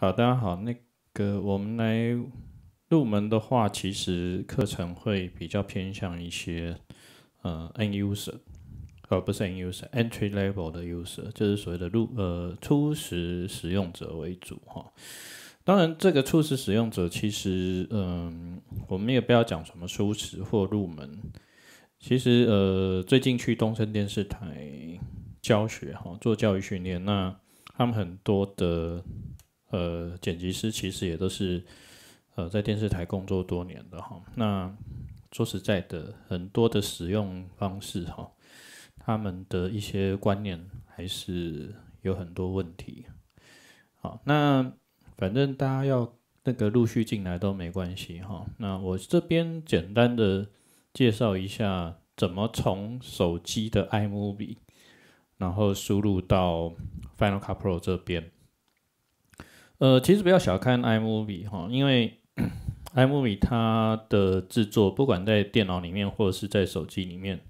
好，大家好。那个我们来入门的话，其实课程会比较偏向一些，呃，n user，而不是 n user entry level 的 user，就是所谓的入呃初始使用者为主哈。当然，这个初始使用者其实，嗯，我们也不要讲什么初始或入门。其实，呃，最近去东森电视台教学哈，做教育训练，那他们很多的。呃，剪辑师其实也都是呃在电视台工作多年的哈。那说实在的，很多的使用方式哈，他们的一些观念还是有很多问题。好，那反正大家要那个陆续进来都没关系哈。那我这边简单的介绍一下怎么从手机的 iMovie 然后输入到 Final Cut Pro 这边。呃，其实不要小看 iMovie 哈，因为 iMovie 它的制作，不管在电脑里面或者是在手机里面，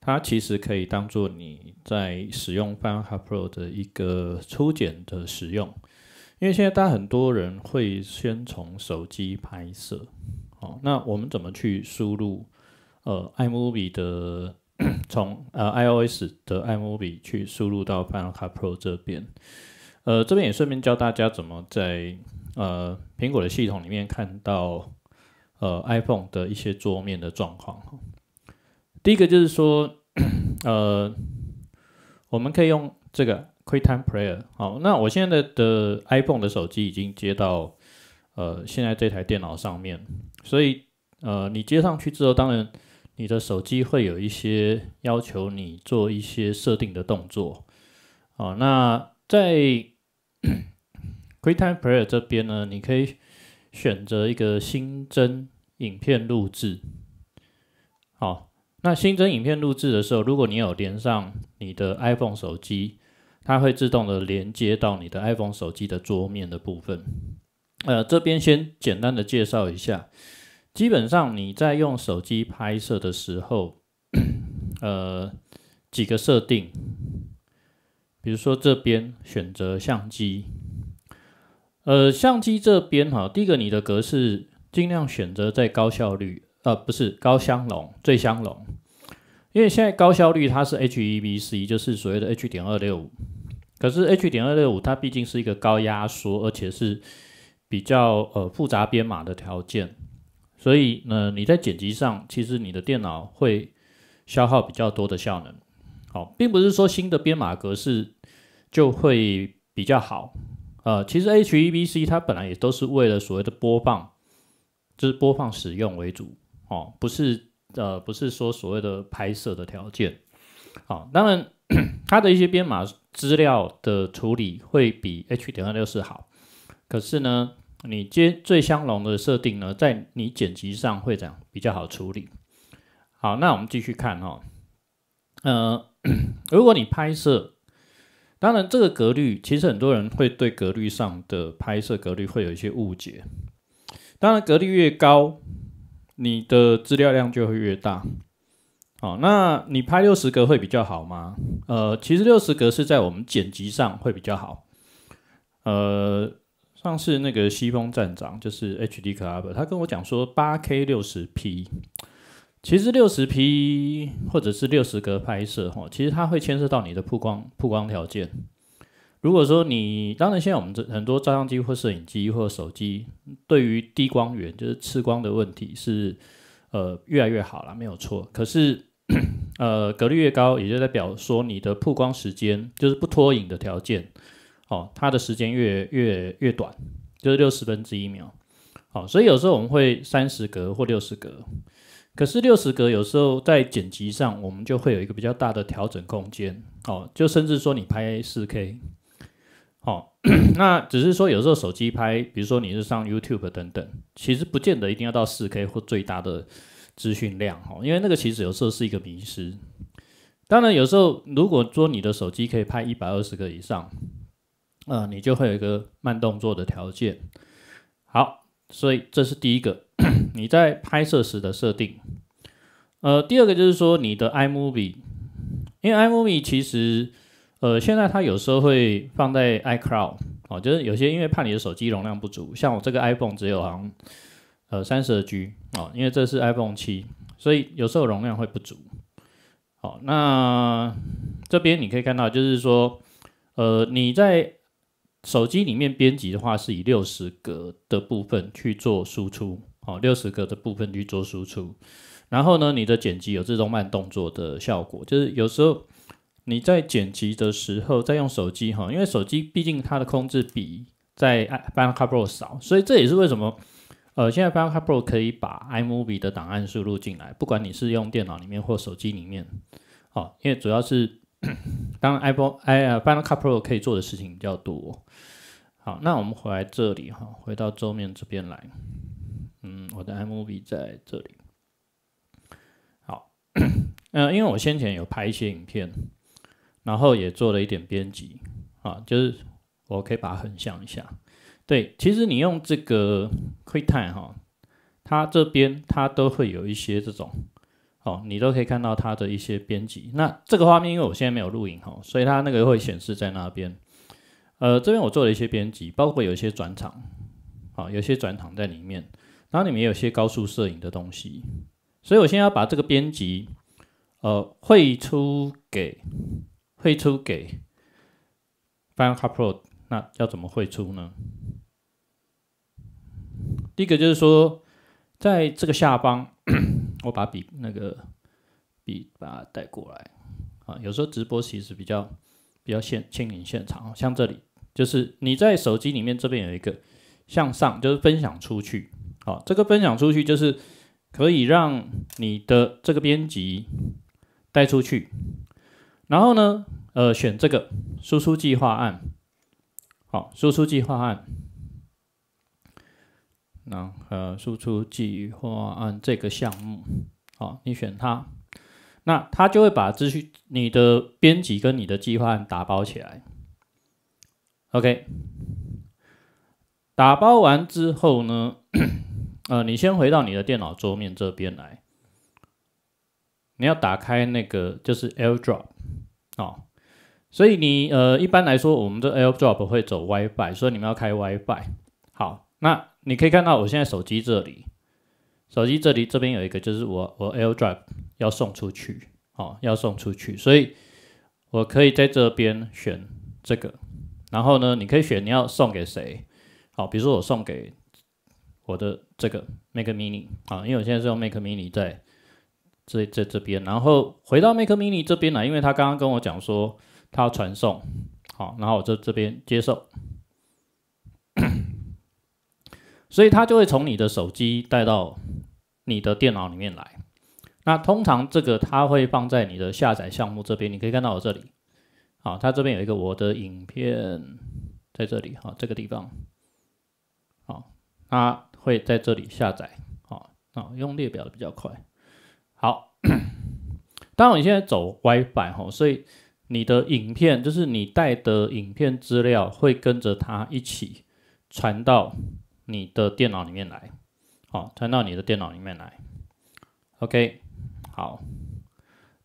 它其实可以当做你在使用 Final Cut Pro 的一个初剪的使用。因为现在大家很多人会先从手机拍摄，哦，那我们怎么去输入？呃，iMovie 的 从呃 iOS 的 iMovie 去输入到 Final Cut Pro 这边？呃，这边也顺便教大家怎么在呃苹果的系统里面看到呃 iPhone 的一些桌面的状况。哈，第一个就是说，呃，我们可以用这个 QuickTime Player。好，那我现在的 iPhone 的手机已经接到呃现在这台电脑上面，所以呃你接上去之后，当然你的手机会有一些要求你做一些设定的动作。哦，那在 QuickTime Player 这边呢，你可以选择一个新增影片录制。好，那新增影片录制的时候，如果你有连上你的 iPhone 手机，它会自动的连接到你的 iPhone 手机的桌面的部分。呃，这边先简单的介绍一下，基本上你在用手机拍摄的时候，呃，几个设定。比如说这边选择相机，呃，相机这边哈，第一个你的格式尽量选择在高效率，呃，不是高相容最相容，因为现在高效率它是 H E V C，就是所谓的 H 点二六五，可是 H 点二六五它毕竟是一个高压缩，而且是比较呃复杂编码的条件，所以呢，你在剪辑上其实你的电脑会消耗比较多的效能，好，并不是说新的编码格式。就会比较好，呃，其实 h e b c 它本来也都是为了所谓的播放，就是播放使用为主，哦，不是，呃，不是说所谓的拍摄的条件，好，当然它的一些编码资料的处理会比 H.264 好，可是呢，你接最相容的设定呢，在你剪辑上会怎样比较好处理？好，那我们继续看哈，呃，如果你拍摄。当然，这个格律其实很多人会对格律上的拍摄格律会有一些误解。当然，格律越高，你的资料量就会越大。好，那你拍六十格会比较好吗？呃，其实六十格是在我们剪辑上会比较好。呃，上次那个西风站长就是 HD Club，他跟我讲说八 K 六十 P。其实六十 P 或者是六十格拍摄，哈，其实它会牵涉到你的曝光曝光条件。如果说你，当然现在我们这很多照相机或摄影机或手机，对于低光源就是次光的问题是，呃，越来越好了，没有错。可是，呃，格率越高，也就代表说你的曝光时间就是不脱影的条件，哦，它的时间越越越短，就是六十分之一秒。好，所以有时候我们会三十格或六十格。可是六十格有时候在剪辑上，我们就会有一个比较大的调整空间。哦，就甚至说你拍四 K，哦，那只是说有时候手机拍，比如说你是上 YouTube 等等，其实不见得一定要到四 K 或最大的资讯量。哦，因为那个其实有时候是一个迷失。当然，有时候如果说你的手机可以拍一百二十格以上，啊，你就会有一个慢动作的条件。好，所以这是第一个。你在拍摄时的设定，呃，第二个就是说你的 iMovie，因为 iMovie 其实呃现在它有时候会放在 iCloud 哦，就是有些因为怕你的手机容量不足，像我这个 iPhone 只有好像呃三十 G 哦，因为这是 iPhone 七，所以有时候容量会不足。好，那这边你可以看到，就是说呃你在手机里面编辑的话，是以六十格的部分去做输出。哦，六十格的部分去做输出，然后呢，你的剪辑有自动慢动作的效果，就是有时候你在剪辑的时候，在用手机哈，因为手机毕竟它的控制比在 Final Cut Pro 少，所以这也是为什么呃，现在 Final Cut Pro 可以把 iMovie 的档案输入进来，不管你是用电脑里面或手机里面，哦，因为主要是 当然 a p o n e 哎 Final Cut Pro 可以做的事情比较多。好，那我们回来这里哈，回到桌面这边来。嗯，我的 M V 在这里。好，嗯，因为我先前有拍一些影片，然后也做了一点编辑啊，就是我可以把它横向一下。对，其实你用这个 QuickTime 哈，它这边它都会有一些这种哦，你都可以看到它的一些编辑。那这个画面因为我现在没有录影哈，所以它那个会显示在那边。呃，这边我做了一些编辑，包括有一些转场哦，有些转场在里面。然后里面也有些高速摄影的东西，所以我现在要把这个编辑，呃，汇出给汇出给 f i a l Cut Pro，那要怎么汇出呢？第一个就是说，在这个下方，我把笔那个笔把它带过来啊。有时候直播其实比较比较现亲临现场，像这里就是你在手机里面这边有一个向上，就是分享出去。好，这个分享出去就是可以让你的这个编辑带出去。然后呢，呃，选这个输出计划案。好，输出计划案。那呃，输出计划案这个项目，好，你选它。那它就会把资讯、你的编辑跟你的计划案打包起来。OK，打包完之后呢？呃，你先回到你的电脑桌面这边来，你要打开那个就是 AirDrop 哦，所以你呃一般来说，我们的 AirDrop 会走 WiFi，所以你们要开 WiFi。好，那你可以看到我现在手机这里，手机这里这边有一个就是我我 AirDrop 要送出去哦，要送出去，所以我可以在这边选这个，然后呢，你可以选你要送给谁。好，比如说我送给。我的这个 Make Mini 啊，因为我现在是用 Make Mini 在这在这边，然后回到 Make Mini 这边来，因为他刚刚跟我讲说他要传送，好，然后我在这边接受，所以他就会从你的手机带到你的电脑里面来。那通常这个他会放在你的下载项目这边，你可以看到我这里，啊，他这边有一个我的影片在这里，好，这个地方，好，那会在这里下载，好啊，用列表的比较快。好，当然你现在走 WiFi 哦，所以你的影片就是你带的影片资料会跟着它一起传到你的电脑里面来，好，传到你的电脑里面来。OK，好，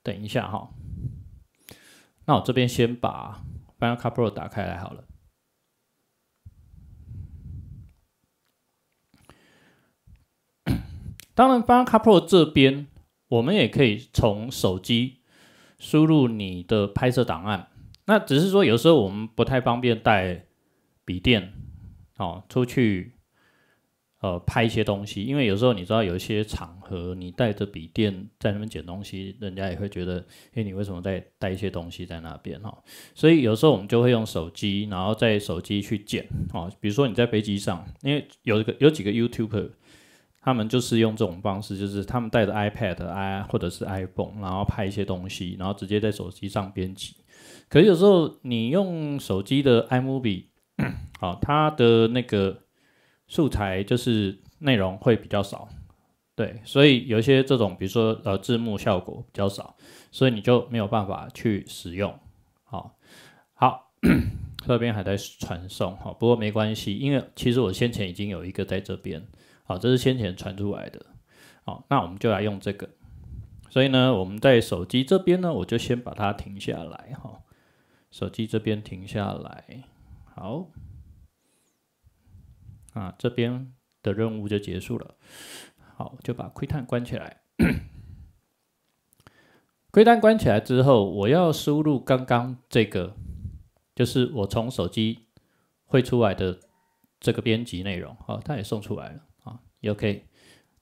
等一下哈，那我这边先把 Cut Pro 打开来好了。当然，翻卡 Pro 这边我们也可以从手机输入你的拍摄档案。那只是说，有时候我们不太方便带笔电哦出去呃拍一些东西，因为有时候你知道有一些场合，你带着笔电在那边捡东西，人家也会觉得，哎，你为什么在带一些东西在那边哈？所以有时候我们就会用手机，然后在手机去捡哦。比如说你在飞机上，因为有一个有几个 YouTuber。他们就是用这种方式，就是他们带着 iPad、i 或者是 iPhone，然后拍一些东西，然后直接在手机上编辑。可是有时候你用手机的 iMovie，好，它的那个素材就是内容会比较少，对，所以有一些这种，比如说呃字幕效果比较少，所以你就没有办法去使用。好，好，这边还在传送，好，不过没关系，因为其实我先前已经有一个在这边。好，这是先前传出来的。好，那我们就来用这个。所以呢，我们在手机这边呢，我就先把它停下来哈。手机这边停下来，好，啊，这边的任务就结束了。好，就把窥探关起来。窥探关起来之后，我要输入刚刚这个，就是我从手机汇出来的这个编辑内容。好，它也送出来了。OK，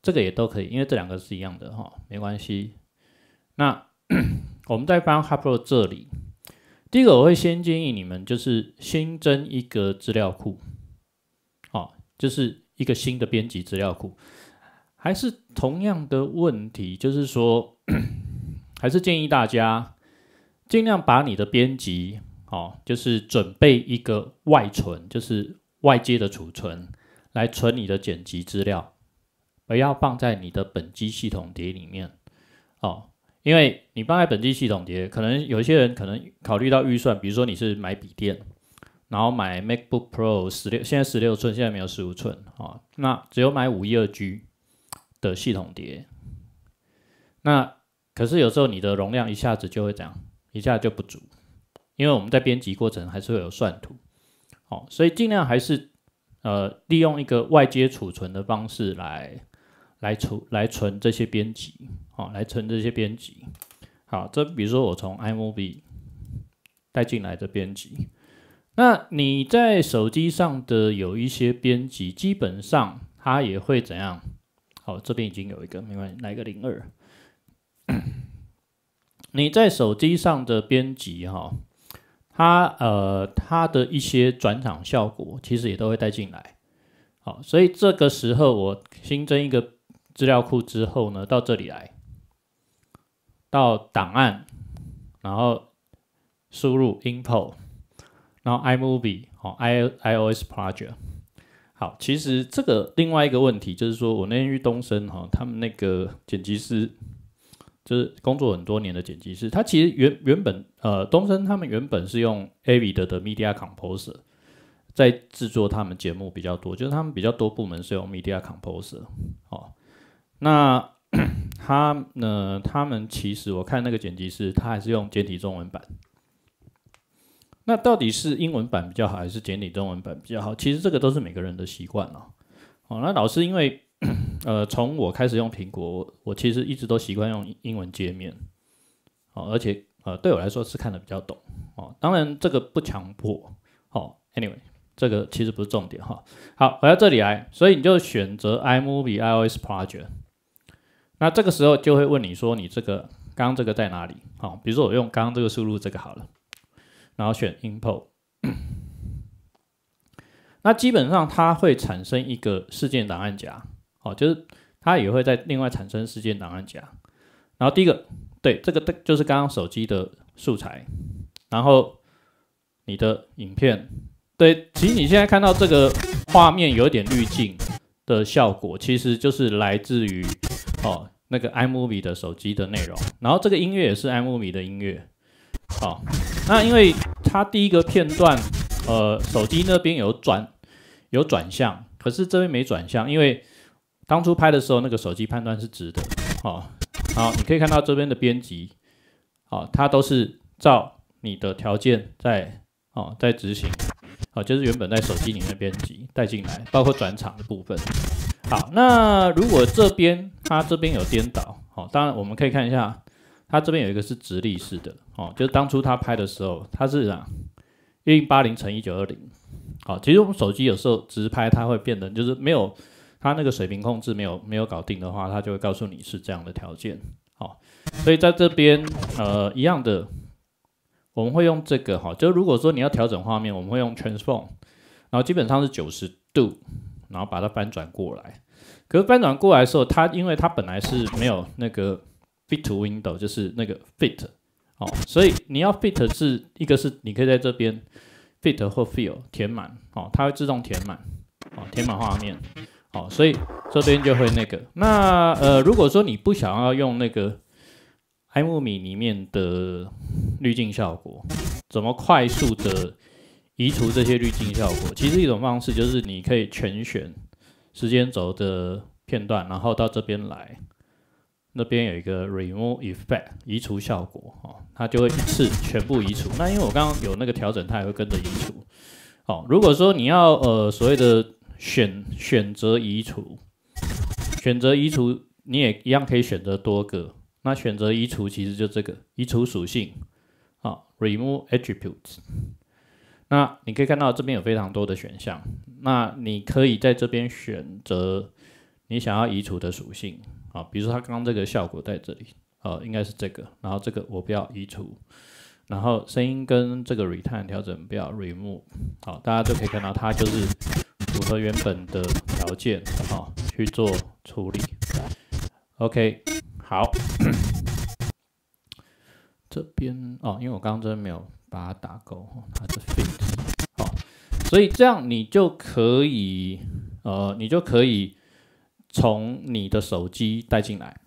这个也都可以，因为这两个是一样的哈，没关系。那 我们在 p h u b r o 这里，第一个我会先建议你们就是新增一个资料库，好，就是一个新的编辑资料库。还是同样的问题，就是说，还是建议大家尽量把你的编辑，哦，就是准备一个外存，就是外接的储存。来存你的剪辑资料，而要放在你的本机系统碟里面，哦，因为你放在本机系统碟，可能有一些人可能考虑到预算，比如说你是买笔电，然后买 MacBook Pro 十六，现在十六寸，现在没有十五寸啊，那只有买五一二 G 的系统碟，那可是有时候你的容量一下子就会这样，一下就不足，因为我们在编辑过程还是会有算图，哦，所以尽量还是。呃，利用一个外接储存的方式来来储来存这些编辑，好，来存这些编辑。好，这比如说我从 iMovie 带进来的编辑，那你在手机上的有一些编辑，基本上它也会怎样？好，这边已经有一个，另外系，来个零二？你在手机上的编辑，哈。它呃，它的一些转场效果其实也都会带进来，好，所以这个时候我新增一个资料库之后呢，到这里来，到档案，然后输入 i n p o 然后 iMovie，好 i iOS Project，好，其实这个另外一个问题就是说我那天去东升哈，他们那个剪辑师。就是工作很多年的剪辑师，他其实原原本呃东森他们原本是用 Avid 的 Media Composer 在制作他们节目比较多，就是他们比较多部门是用 Media Composer 哦。那 他呢，他们其实我看那个剪辑师，他还是用简体中文版。那到底是英文版比较好，还是简体中文版比较好？其实这个都是每个人的习惯了。哦，那老师因为。呃，从我开始用苹果，我其实一直都习惯用英文界面，哦，而且呃，对我来说是看的比较懂，哦，当然这个不强迫，哦，Anyway，这个其实不是重点哈。好，回到这里来，所以你就选择 iMovie iOS Project，那这个时候就会问你说你这个刚刚这个在哪里？好，比如说我用刚刚这个输入这个好了，然后选 Import，那基本上它会产生一个事件档案夹。哦，就是它也会在另外产生事件档案夹。然后第一个，对，这个的就是刚刚手机的素材，然后你的影片，对，其实你现在看到这个画面有点滤镜的效果，其实就是来自于哦那个 iMovie 的手机的内容。然后这个音乐也是 iMovie 的音乐。好，那因为它第一个片段，呃，手机那边有转有转向，可是这边没转向，因为。当初拍的时候，那个手机判断是直的，好，好，你可以看到这边的编辑，好，它都是照你的条件在，哦，在执行，好，就是原本在手机里面编辑带进来，包括转场的部分，好，那如果这边它这边有颠倒，好，当然我们可以看一下，它这边有一个是直立式的，哦，就是当初它拍的时候，它是啊，一零八零乘一九二零，好，其实我们手机有时候直拍，它会变得就是没有。它那个水平控制没有没有搞定的话，它就会告诉你是这样的条件。好，所以在这边，呃，一样的，我们会用这个哈，就如果说你要调整画面，我们会用 transform，然后基本上是九十度，然后把它翻转过来。可是翻转过来的时候，它因为它本来是没有那个 fit window，就是那个 fit 哦，所以你要 fit 是一个是你可以在这边 fit 或 fill 填满哦，它会自动填满哦，填满画面。哦，所以这边就会那个。那呃，如果说你不想要用那个艾慕米里面的滤镜效果，怎么快速的移除这些滤镜效果？其实一种方式就是你可以全选时间轴的片段，然后到这边来，那边有一个 Remove Effect 移除效果哦，它就会一次全部移除。那因为我刚刚有那个调整，它也会跟着移除。哦，如果说你要呃所谓的。选选择移除，选择移除，你也一样可以选择多个。那选择移除其实就这个移除属性啊，remove attributes。那你可以看到这边有非常多的选项，那你可以在这边选择你想要移除的属性啊，比如说它刚刚这个效果在这里啊，应该是这个，然后这个我不要移除，然后声音跟这个 return 调整不要 remove。好，大家都可以看到它就是。和原本的条件啊去做处理。OK，好，这边哦，因为我刚刚真的没有把它打勾，它是 Fit，好，所以这样你就可以呃，你就可以从你的手机带进来。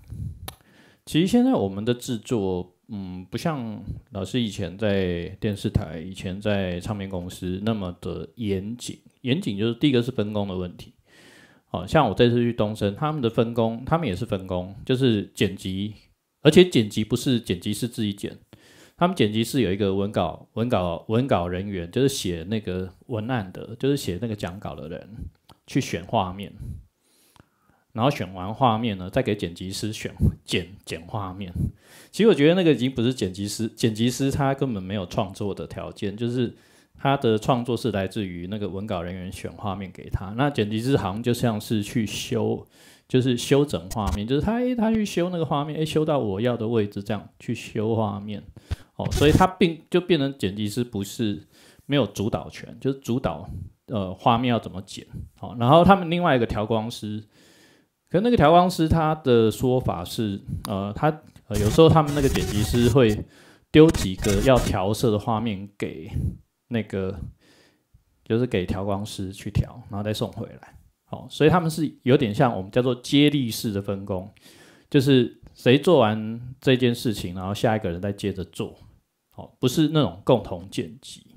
其实现在我们的制作。嗯，不像老师以前在电视台、以前在唱片公司那么的严谨。严谨就是第一个是分工的问题。哦，像我这次去东升，他们的分工，他们也是分工，就是剪辑，而且剪辑不是剪辑，是自己剪。他们剪辑是有一个文稿、文稿、文稿人员，就是写那个文案的，就是写那个讲稿的人去选画面。然后选完画面呢，再给剪辑师选 剪剪画面。其实我觉得那个已经不是剪辑师，剪辑师他根本没有创作的条件，就是他的创作是来自于那个文稿人员选画面给他。那剪辑师好像就像是去修，就是修整画面，就是他诶他去修那个画面，诶修到我要的位置这样去修画面。哦，所以他并就变成剪辑师不是没有主导权，就是主导呃画面要怎么剪。好，然后他们另外一个调光师。可那个调光师他的说法是，呃，他呃有时候他们那个剪辑师会丢几个要调色的画面给那个，就是给调光师去调，然后再送回来。好，所以他们是有点像我们叫做接力式的分工，就是谁做完这件事情，然后下一个人再接着做。好，不是那种共同剪辑。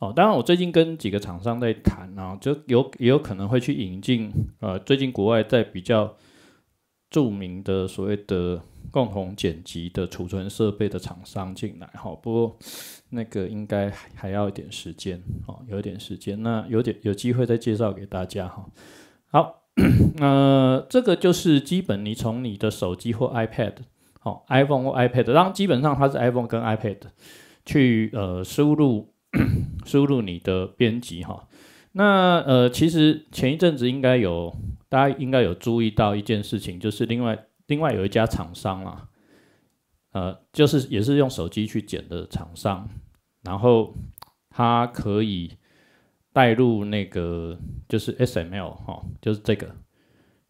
哦，当然，我最近跟几个厂商在谈啊，就有也有可能会去引进呃，最近国外在比较著名的所谓的共同剪辑的储存设备的厂商进来哈。不过那个应该还要一点时间哦，有一点时间，那有点有机会再介绍给大家哈。好，那 这个就是基本你从你的手机或 iPad，好 iPhone 或 iPad，当然基本上它是 iPhone 跟 iPad 去呃输入。输入你的编辑哈，那呃，其实前一阵子应该有大家应该有注意到一件事情，就是另外另外有一家厂商啊，呃，就是也是用手机去剪的厂商，然后它可以带入那个就是 SML 哈，就是这个，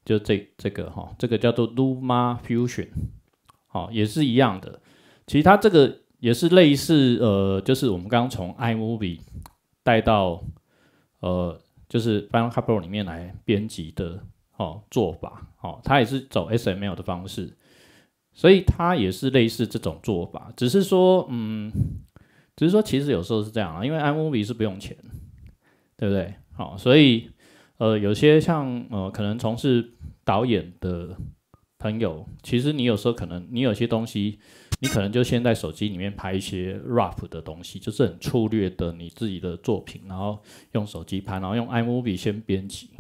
就这这个哈，这个叫做 Luma Fusion，好，也是一样的，其实它这个。也是类似，呃，就是我们刚刚从 iMovie 带到呃，就是 Final Cut Pro 里面来编辑的哦做法，哦，它也是走 s m l 的方式，所以它也是类似这种做法，只是说，嗯，只是说，其实有时候是这样啊，因为 iMovie 是不用钱，对不对？好，所以，呃，有些像呃，可能从事导演的朋友，其实你有时候可能你有些东西。你可能就先在手机里面拍一些 rough 的东西，就是很粗略的你自己的作品，然后用手机拍，然后用 iMovie 先编辑，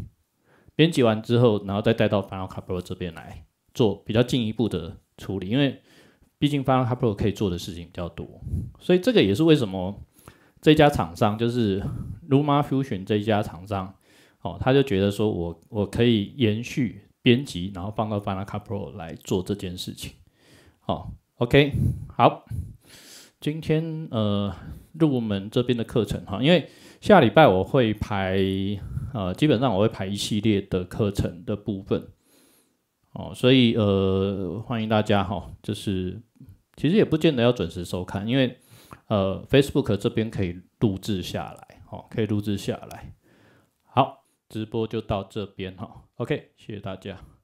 编辑完之后，然后再带到 Final Cut Pro 这边来做比较进一步的处理，因为毕竟 Final Cut Pro 可以做的事情比较多，所以这个也是为什么这家厂商就是 Lumafusion 这一家厂商，哦，他就觉得说我我可以延续编辑，然后放到 Final Cut Pro 来做这件事情，哦。OK，好，今天呃入门这边的课程哈，因为下礼拜我会排呃基本上我会排一系列的课程的部分，哦，所以呃欢迎大家哈，就是其实也不见得要准时收看，因为呃 Facebook 这边可以录制下来，哦，可以录制下来，好，直播就到这边哈，OK，谢谢大家。